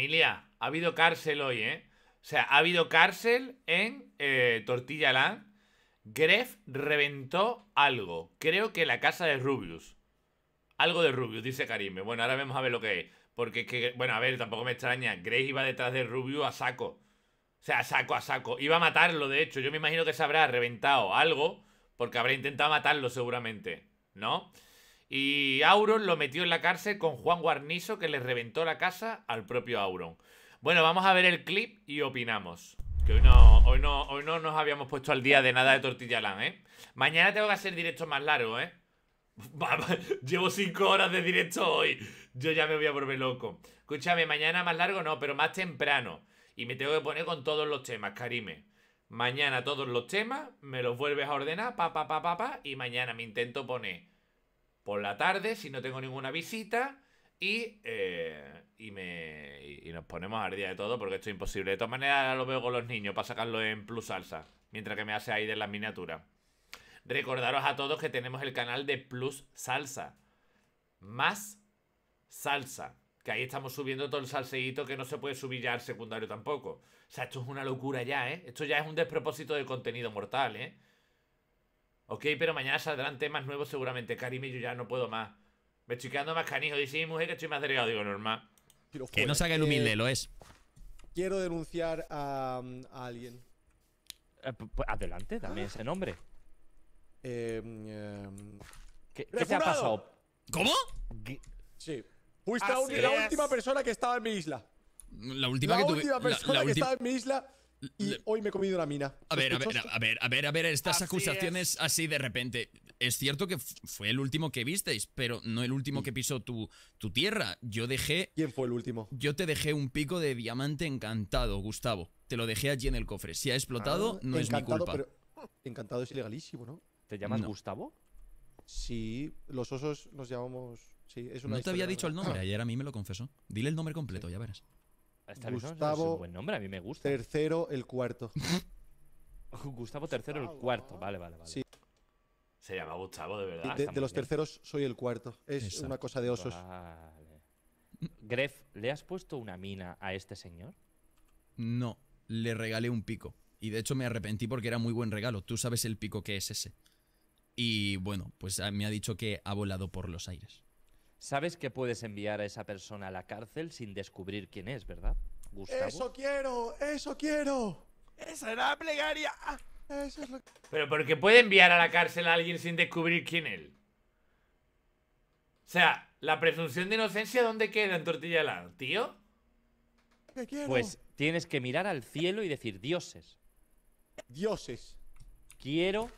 Familia, ha habido cárcel hoy, ¿eh? O sea, ha habido cárcel en eh, Tortilla Land. Gref reventó algo. Creo que la casa de Rubius. Algo de Rubius, dice Karime. Bueno, ahora vamos a ver lo que es. Porque es que, bueno, a ver, tampoco me extraña. Gref iba detrás de Rubius a saco. O sea, a saco, a saco. Iba a matarlo, de hecho. Yo me imagino que se habrá reventado algo. Porque habrá intentado matarlo seguramente. ¿No? Y Auron lo metió en la cárcel con Juan Guarnizo que le reventó la casa al propio Auron. Bueno, vamos a ver el clip y opinamos. Que hoy no, no, no nos habíamos puesto al día de nada de Tortillalán, ¿eh? Mañana tengo que hacer directo más largo, ¿eh? Llevo cinco horas de directo hoy. Yo ya me voy a volver loco. Escúchame, mañana más largo no, pero más temprano. Y me tengo que poner con todos los temas, Karime. Mañana todos los temas, me los vuelves a ordenar, pa, pa, pa, pa, pa. Y mañana me intento poner por la tarde, si no tengo ninguna visita, y, eh, y, me, y, nos ponemos al día de todo, porque esto es imposible. De todas maneras, lo veo con los niños para sacarlo en Plus Salsa, mientras que me hace ahí de la miniatura. Recordaros a todos que tenemos el canal de Plus Salsa. Más salsa. Que ahí estamos subiendo todo el salseíto que no se puede subir ya al secundario tampoco. O sea, esto es una locura ya, ¿eh? Esto ya es un despropósito de contenido mortal, ¿eh? Ok, pero mañana saldrán temas nuevos seguramente. Karim, y yo ya no puedo más. Me estoy quedando más canijo. Dice mi mujer que estoy más delgado. Digo, normal. que no saca el eh, humilde, lo es. Quiero denunciar a, a alguien. pues, adelante, también ese nombre. Eh, ¿Qué, te ha pasado? ¿Cómo? Sí. Fuiste la, última persona que estaba en mi isla. La última que tuve. Última persona que estaba en mi isla y hoy me he comido una mina. A ver, a ver, a ver, a ver, a ver, estas acusaciones así de repente. Es cierto que fue el último que visteis, pero no el último mm. que pisó tu, tu tierra. Yo dejé. ¿Quién fue el último? Yo te dejé un pico de diamante encantado, Gustavo. Te lo dejé allí en el cofre. Si ha explotado, ah, no es mi culpa. encantado es ilegalísimo, ¿no? ¿Te llamas Gustavo? Sí, los osos nos llamamos. Sí, es una no te había dicho el nombre, ayer a mí me lo confesó. Dile el nombre completo, ya verás. Gustavo buen nombre, a mí me gusta. Tercero el cuarto. Gustavo tercero el cuarto, vale, vale, vale. Sí. Se llama Gustavo, de verdad. de, los terceros soy el cuarto. Es una cosa de osos. Vale. Gref, ¿le has puesto una mina a este señor? No, le regalé un pico. Y de hecho me arrepentí porque era muy buen regalo. Tú sabes el pico que es ese. Y bueno, pues ah, me ha dicho que ha volado por los aires. Sabes que puedes enviar a esa persona a la cárcel sin descubrir quién es, ¿verdad? Eso quiero, eso quiero. Esa era la plegaria. Eso es lo Pero porque puede enviar a la cárcel a alguien sin descubrir quién es. O sea, la presunción de inocencia, ¿dónde queda en Tortilla tío? Pues tienes que mirar al cielo y decir dioses. Dioses. Quiero.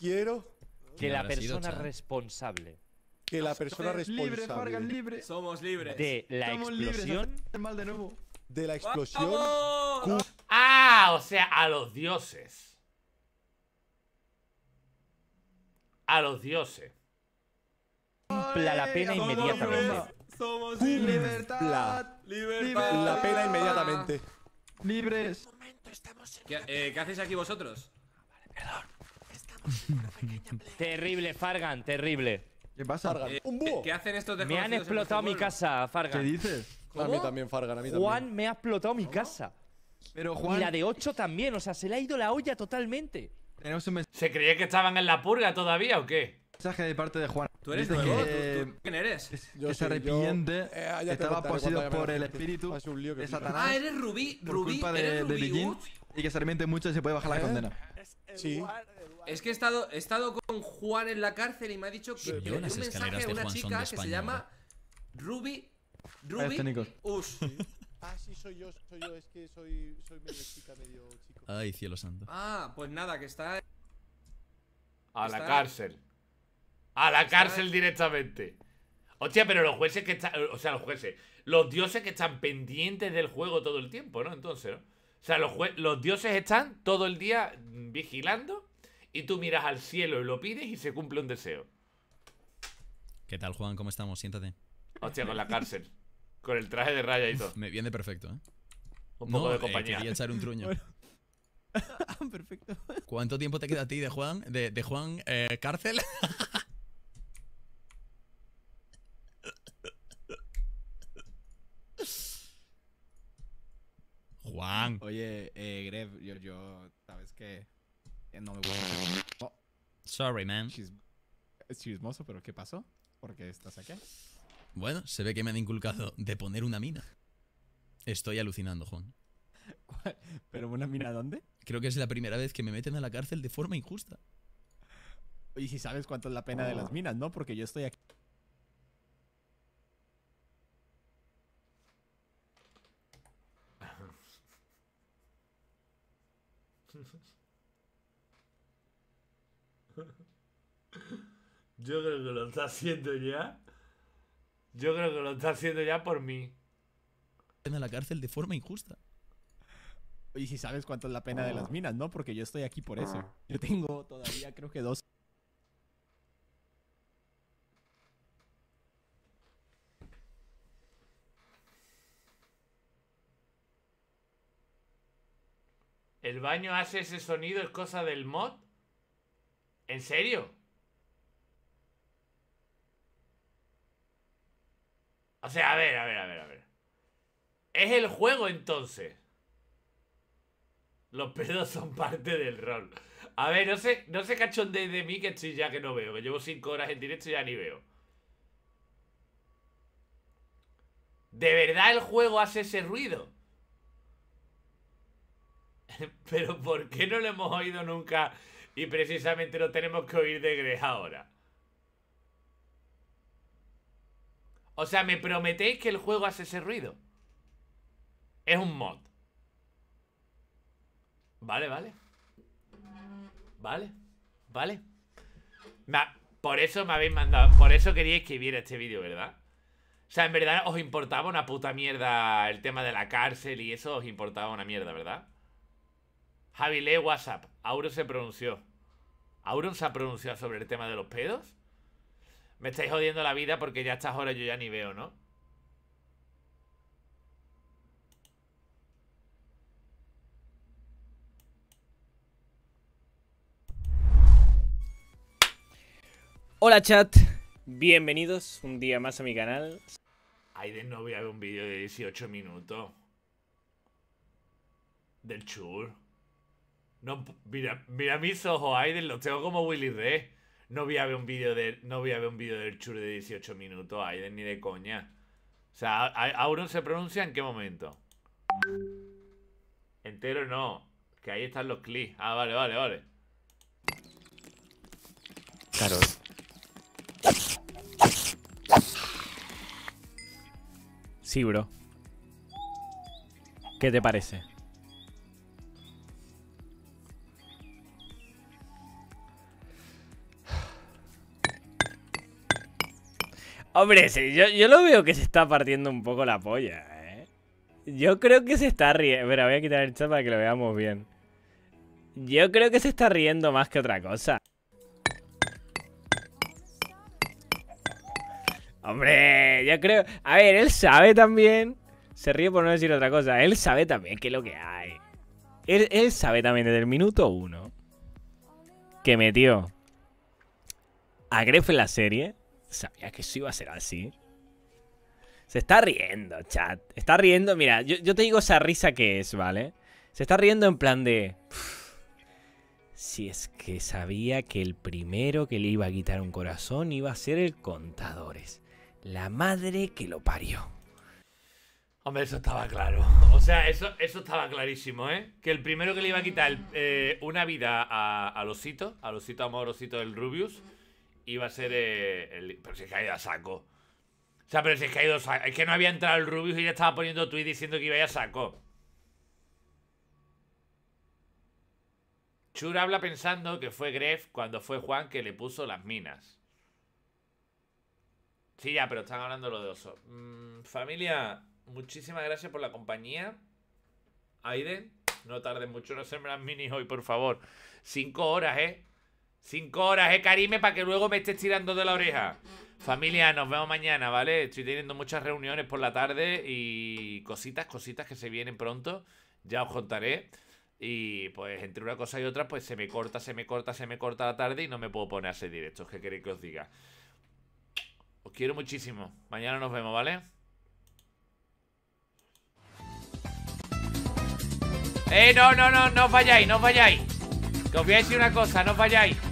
Quiero. Que la persona responsable que la persona responsable Somos libres. de la explosión de la explosión. Ah, o sea, a los dioses. A los dioses. Cumpla la pena inmediatamente. Somos libertad, La pena inmediatamente. Libres. ¿Qué, eh, hacéis aquí vosotros? perdón. Terrible, Fargan, terrible. ¿Qué pasa? Eh, ¿Qué hacen estos Me han explotado mi casa, Farga ¿Qué dices? A mí también, Fargan, a mí Juan me ha explotado mi casa. Pero Juan... Y la de 8 también, o sea, se le ha ido la olla totalmente. ¿Se creía que estaban en la purga todavía o qué? Mensaje de parte de Juan. ¿Tú eres de qué? quién eres? Eh, que se arrepiente. estaba poseído por el espíritu de Satanás. Ah, eres Rubí. Rubí, de, Rubí, Y que se arrepiente mucho y se puede bajar la ¿Eh? condena. Sí. Es que he estado, he estado con Juan en la cárcel y me ha dicho que tengo un mensaje a de una chica que se llama Ruby. Ruby Us. Ah, sí, soy yo, soy yo, es que soy, soy medio chica, medio chico. Ay, cielo santo. Ah, pues nada, que está. A la cárcel. A la cárcel directamente. Hostia, pero los jueces que están. O sea, los jueces. Los dioses que están pendientes del juego todo el tiempo, ¿no? Entonces, ¿no? O sea, los, los dioses están todo el día vigilando y tú miras al cielo y lo pides y se cumple un deseo. ¿Qué tal, Juan? ¿Cómo estamos? Siéntate. Hostia, con la cárcel. con el traje de raya y todo. Me viene perfecto, ¿eh? Un poco de eh, compañía. echar un truño. Ah, perfecto. ¿Cuánto tiempo te queda a ti de Juan? De, Juan eh, cárcel. Juan. Oye, eh, yo, ¿sabes qué? Eh, no me voy oh. Sorry, man. es chismoso, pero ¿qué pasó? ¿Por qué estás aquí? Bueno, se ve que me han inculcado de poner una mina. Estoy alucinando, Juan. ¿Pero una mina dónde? Creo que es la primera vez que me meten a la cárcel de forma injusta. Y si sabes cuánto es la pena de las oh. minas, ¿no? Porque yo estoy aquí Yo creo que lo está haciendo ya. Yo creo que lo está haciendo ya por mí. En la cárcel de forma injusta. Y si sabes cuánto es la pena de las ah. minas, ¿no? Porque yo estoy aquí por eso. Ah. Yo tengo todavía, creo que dos. ¿El baño hace ese sonido? ¿Es cosa del mod? ¿En serio? O sea, a ver, a ver, a ver, a ver. Es el juego entonces. Los pedos son parte del rol. A ver, no sé, no sé cachonde de mí que estoy ya que no veo. Que llevo cinco horas en directo y ya ni veo. ¿De verdad el juego hace ese ruido? Pero ¿por qué no lo hemos oído nunca y precisamente lo tenemos que oír de Grey ahora. O sea, me prometéis que el juego hace ese ruido. Es un mod. Vale, vale. Vale, vale. por eso me habéis mandado. Por eso queríais que viera este vídeo, ¿verdad? O sea, en verdad os importaba una puta mierda el tema de la cárcel y eso os importaba una mierda, ¿verdad? Javi, lee WhatsApp. Auron se pronunció. ¿Auron se ha pronunciado sobre el tema de los pedos? Me estáis jodiendo la vida porque ya a estas horas yo ya ni veo, ¿no? Hola chat, bienvenidos un día más a mi canal. Aiden no voy a ver un vídeo de 18 minutos. Del chur. No, mira, mira mis ojos, Aiden, los tengo como Willy Red. No voy a ver un vídeo de, no a un vídeo del chur de 18 minutos, Aiden, ni de coña. O sea, Auron se pronuncia en qué momento. Entero no. Que ahí están los clics. Ah, vale, vale, vale. Claro. Sí, bro. ¿Qué te parece? Hombre, sí, yo, yo, lo veo que se está partiendo un poco la polla, ¿eh? Yo creo que se está riendo... Espera, voy a quitar el chat para que lo veamos bien. Yo creo que se está riendo más que otra cosa. Hombre, yo creo... A ver, él sabe también... Se ríe por no decir otra cosa. Él sabe también que es lo que hay. Él, él sabe también desde el minuto uno que metió a Gref en la serie Sabía que eso iba a ser así. Se está riendo, chat. Está riendo, mira, yo, te digo esa risa que es, ¿vale? Se está riendo en plan de... si es que sabía que el primero que le iba a quitar un corazón iba a ser el Contadores. La madre que lo parió. Hombre, eso estaba claro. O sea, eso, eso estaba clarísimo, ¿eh? Que el primero que le iba a quitar eh, una vida a, a Losito, a Losito Amorosito del Rubius, iba a ser eh, el. Pero si es que ha ido a saco. O sea, pero si es que ha ido a saco. Es que no había entrado el Rubius y ya estaba poniendo tweet diciendo que iba a, ir a saco. Chura habla pensando que fue Gref cuando fue Juan que le puso las minas. Sí, ya, pero están hablando lo de oso. Mm, familia, muchísimas gracias por la compañía. Aiden, no tardes mucho en hacerme las minis hoy, por favor. Cinco horas, ¿eh? Cinco horas, eh, Karime, para que luego me estés tirando de la oreja. Familia, nos vemos mañana, ¿vale? Estoy teniendo muchas reuniones por la tarde y cositas, cositas que se vienen pronto. Ya os contaré. Y pues entre una cosa y otra, pues se me corta, se me corta, se me corta la tarde y no me puedo poner a directos. ¿Qué queréis que os diga? Os quiero muchísimo. Mañana nos vemos, ¿vale? ¡Eh, no, no, no! ¡No vayáis, no vayáis Que os voy a decir una cosa, no os vayáis